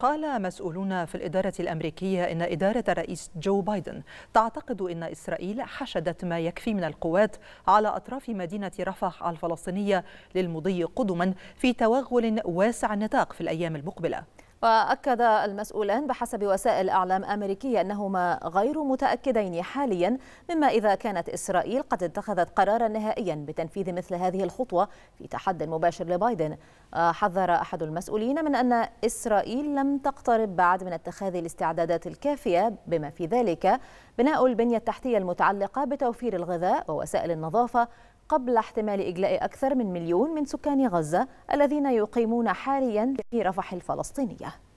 قال مسؤولون في الإدارة الأمريكية إن إدارة الرئيس جو بايدن تعتقد إن إسرائيل حشدت ما يكفي من القوات على أطراف مدينة رفح الفلسطينية للمضي قدما في توغل واسع النطاق في الأيام المقبلة وأكد المسؤولان بحسب وسائل أعلام أمريكية أنهما غير متأكدين حاليا مما إذا كانت إسرائيل قد اتخذت قرارا نهائيا بتنفيذ مثل هذه الخطوة في تحد مباشر لبايدن آه، حذر أحد المسؤولين من أن إسرائيل لم تقترب بعد من اتخاذ الاستعدادات الكافية بما في ذلك بناء البنية التحتية المتعلقة بتوفير الغذاء ووسائل النظافة قبل احتمال إجلاء أكثر من مليون من سكان غزة الذين يقيمون حاليا في رفح الفلسطينية